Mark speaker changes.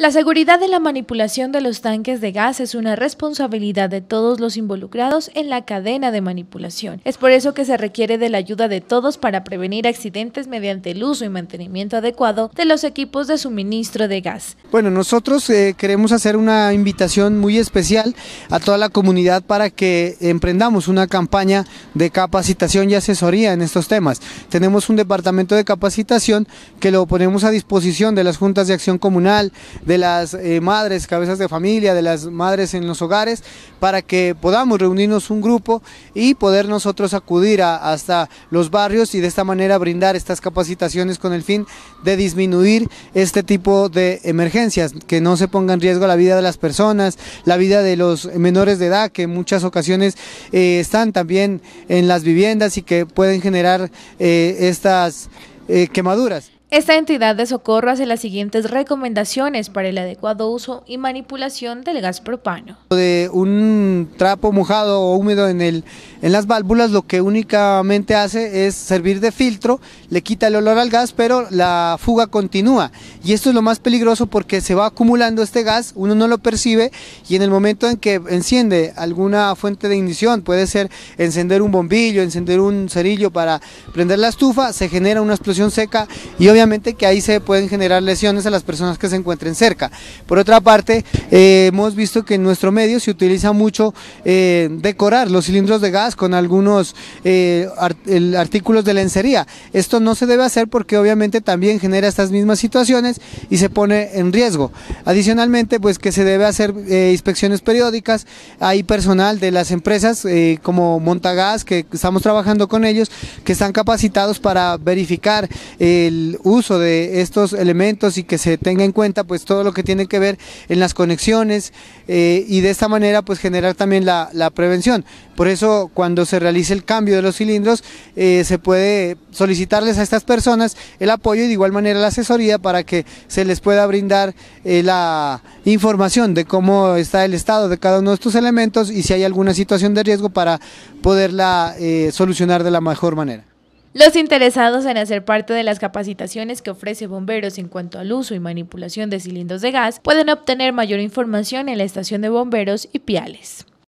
Speaker 1: La seguridad de la manipulación de los tanques de gas es una responsabilidad de todos los involucrados en la cadena de manipulación. Es por eso que se requiere de la ayuda de todos para prevenir accidentes mediante el uso y mantenimiento adecuado de los equipos de suministro de gas.
Speaker 2: Bueno, nosotros eh, queremos hacer una invitación muy especial a toda la comunidad para que emprendamos una campaña de capacitación y asesoría en estos temas. Tenemos un departamento de capacitación que lo ponemos a disposición de las juntas de acción comunal, de las eh, madres, cabezas de familia, de las madres en los hogares, para que podamos reunirnos un grupo y poder nosotros acudir a, hasta los barrios y de esta manera brindar estas capacitaciones con el fin de disminuir este tipo de emergencias, que no se ponga en riesgo la vida de las personas, la vida de los menores de edad, que en muchas ocasiones eh, están también en las viviendas y que pueden generar eh, estas quemaduras.
Speaker 1: Esta entidad de socorro hace las siguientes recomendaciones para el adecuado uso y manipulación del gas propano.
Speaker 2: De un trapo mojado o húmedo en el en las válvulas lo que únicamente hace es servir de filtro, le quita el olor al gas, pero la fuga continúa. Y esto es lo más peligroso porque se va acumulando este gas, uno no lo percibe y en el momento en que enciende alguna fuente de ignición, puede ser encender un bombillo, encender un cerillo para prender la estufa, se genera una explosión seca y obviamente que ahí se pueden generar lesiones a las personas que se encuentren cerca. Por otra parte, eh, hemos visto que en nuestro medio se utiliza mucho eh, decorar los cilindros de gas con algunos eh, artículos de lencería. Esto no se debe hacer porque obviamente también genera estas mismas situaciones y se pone en riesgo. Adicionalmente, pues que se debe hacer eh, inspecciones periódicas. Hay personal de las empresas eh, como Montagas, que estamos trabajando con ellos, que están capacitados para verificar el uso de estos elementos y que se tenga en cuenta pues todo lo que tiene que ver en las conexiones y de esta manera pues generar también la, la prevención. Por eso cuando se realice el cambio de los cilindros eh, se puede solicitarles a estas personas el apoyo y de igual manera la asesoría para que se les pueda brindar eh, la información de cómo está el estado de cada uno de estos elementos y si hay alguna situación de riesgo para poderla eh, solucionar de la mejor manera.
Speaker 1: Los interesados en hacer parte de las capacitaciones que ofrece Bomberos en cuanto al uso y manipulación de cilindros de gas pueden obtener mayor información en la estación de bomberos y piales.